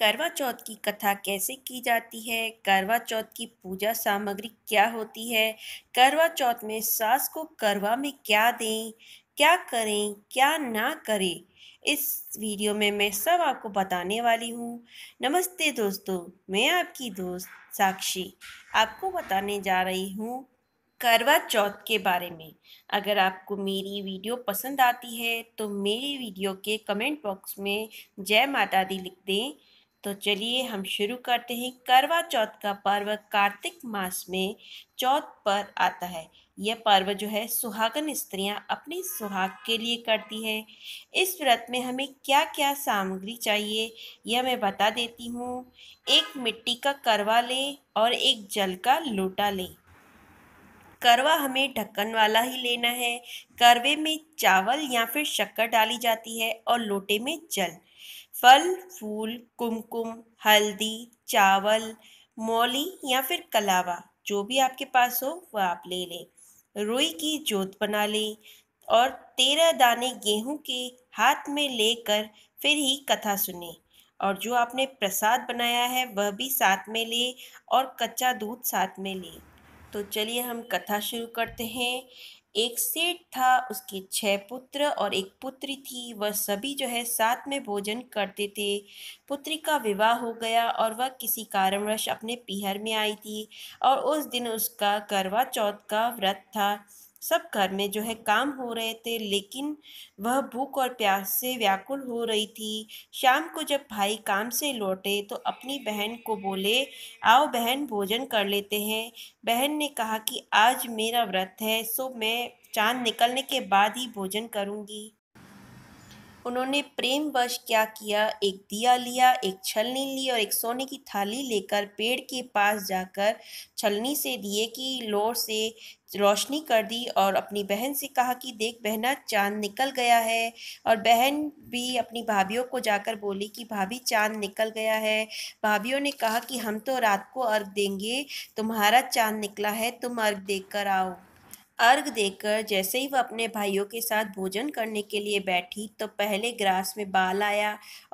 करवा चौथ की कथा कैसे की जाती है करवा चौथ की पूजा सामग्री क्या होती है करवा चौथ में सास को करवा में क्या दें क्या करें क्या ना करें इस वीडियो में मैं सब आपको बताने वाली हूँ नमस्ते दोस्तों मैं आपकी दोस्त साक्षी आपको बताने जा रही हूँ करवा चौथ के बारे में अगर आपको मेरी वीडियो पसंद आती है तो मेरी वीडियो के कमेंट बॉक्स में जय माता दी लिख दें तो चलिए हम शुरू करते हैं करवा चौथ का पर्व कार्तिक मास में चौथ पर आता है यह पर्व जो है सुहागन स्त्रियां अपने सुहाग के लिए करती है इस व्रत में हमें क्या क्या सामग्री चाहिए यह मैं बता देती हूँ एक मिट्टी का करवा लें और एक जल का लोटा लें करवा हमें ढक्कन वाला ही लेना है करवे में चावल या फिर शक्कर डाली जाती है और लोटे में जल फल फूल कुमकुम हल्दी चावल मौली या फिर कलावा जो भी आपके पास हो वह आप ले लें रुई की जोत बना लें और तेरह दाने गेहूं के हाथ में लेकर फिर ही कथा सुने और जो आपने प्रसाद बनाया है वह भी साथ में ले और कच्चा दूध साथ में ले तो चलिए हम कथा शुरू करते हैं एक सेठ था उसके छह पुत्र और एक पुत्री थी वह सभी जो है साथ में भोजन करते थे पुत्री का विवाह हो गया और वह किसी कारणवश अपने पीहर में आई थी और उस दिन उसका करवा चौथ का व्रत था सब घर में जो है काम हो रहे थे लेकिन वह भूख और प्यास से व्याकुल हो रही थी शाम को जब भाई काम से लौटे तो अपनी बहन को बोले आओ बहन भोजन कर लेते हैं बहन ने कहा कि आज मेरा व्रत है सो मैं चांद निकलने के बाद ही भोजन करूँगी उन्होंने प्रेम वश क्या किया एक दिया लिया एक छलनी ली और एक सोने की थाली लेकर पेड़ के पास जाकर छलनी से दिए की लोर से रोशनी कर दी और अपनी बहन से कहा कि देख बहना चांद निकल गया है और बहन भी अपनी भाभीियों को जाकर बोली कि भाभी चांद निकल गया है भाभीियों ने कहा कि हम तो रात को अर्घ देंगे तुम्हारा चांद निकला है तुम अर्घ देकर आओ अर्घ देकर जैसे ही वह अपने भाइयों के साथ भोजन करने के लिए बैठी तो पहले ग्रास में बाल आया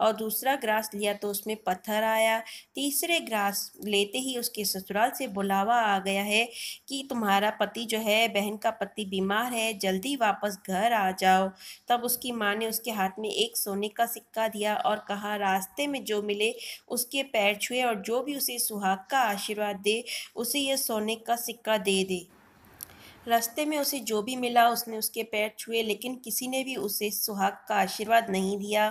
और दूसरा ग्रास लिया तो उसमें पत्थर आया तीसरे ग्रास लेते ही उसके ससुराल से बुलावा आ गया है कि तुम्हारा पति जो है बहन का पति बीमार है जल्दी वापस घर आ जाओ तब उसकी माँ ने उसके हाथ में एक सोने का सिक्का दिया और कहा रास्ते में जो मिले उसके पैर छुए और जो भी उसे सुहाग का आशीर्वाद दे उसे यह सोने का सिक्का दे दे रास्ते में उसे जो भी मिला उसने उसके पैर छुए लेकिन किसी ने भी उसे सुहाग का आशीर्वाद नहीं दिया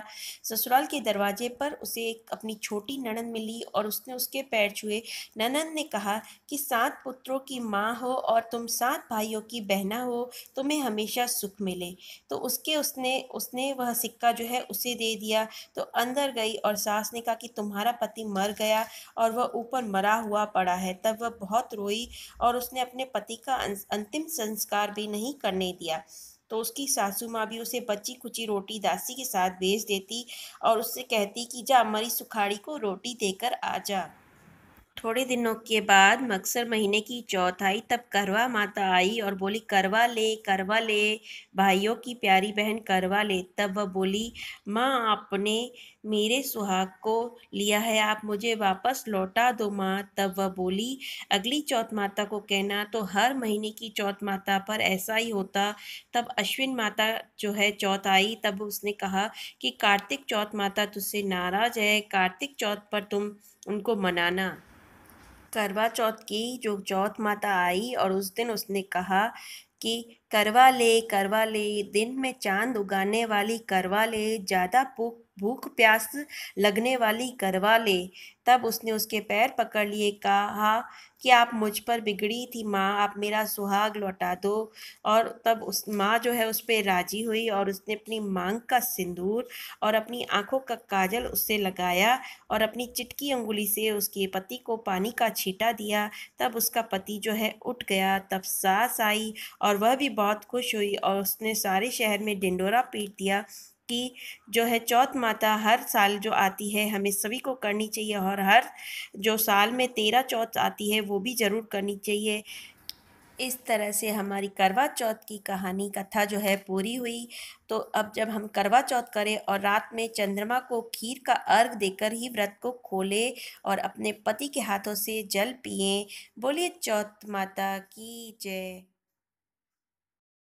ससुराल के दरवाजे पर उसे एक अपनी छोटी ननन मिली और उसने उसके पैर छुए ननन ने कहा कि सात पुत्रों की माँ हो और तुम सात भाइयों की बहना हो तुम्हें हमेशा सुख मिले तो उसके उसने उसने वह सिक्का जो है उसे दे दिया तो अंदर गई और सास ने कहा कि तुम्हारा पति मर गया और वह ऊपर मरा हुआ पड़ा है तब वह बहुत रोई और उसने अपने पति का अं, अंतिम संस्कार भी नहीं करने दिया तो उसकी सासू माँ भी उसे बची कुची रोटी दासी के साथ भेज देती और उससे कहती कि जा हमारी सुखाड़ी को रोटी देकर आ जा थोड़े दिनों के बाद मक्सर महीने की चौथाई तब करवा माता आई और बोली करवा ले करवा ले भाइयों की प्यारी बहन करवा ले तब वह बोली माँ आपने मेरे सुहाग को लिया है आप मुझे वापस लौटा दो माँ तब वह बोली अगली चौथ माता को कहना तो हर महीने की चौथ माता पर ऐसा ही होता तब अश्विन माता जो है चौथ आई तब उसने कहा कि कार्तिक चौथ माता तुझसे नाराज़ है कार्तिक चौथ पर तुम उनको मनाना करवा चौथ की जो चौथ माता आई और उस दिन उसने कहा कि करवा ले करवा ले दिन में चांद उगाने वाली करवा ले ज़्यादा भूख भूख प्यास लगने वाली करवा ले तब उसने उसके पैर पकड़ लिए कहा कि आप मुझ पर बिगड़ी थी माँ आप मेरा सुहाग लौटा दो और तब उस माँ जो है उस पर राजी हुई और उसने अपनी मांग का सिंदूर और अपनी आंखों का काजल उससे लगाया और अपनी चिटकी उंगली से उसके पति को पानी का छीटा दिया तब उसका पति जो है उठ गया तब सास आई और वह भी बहुत खुश हुई और उसने सारे शहर में डिंडोरा पीट दिया कि जो है चौथ माता हर साल जो आती है हमें सभी को करनी चाहिए और हर जो साल में तेरह चौथ आती है वो भी ज़रूर करनी चाहिए इस तरह से हमारी करवा चौथ की कहानी कथा जो है पूरी हुई तो अब जब हम करवा चौथ करें और रात में चंद्रमा को खीर का अर्घ देकर ही व्रत को खोले और अपने पति के हाथों से जल पिए बोलिए चौथ माता की जय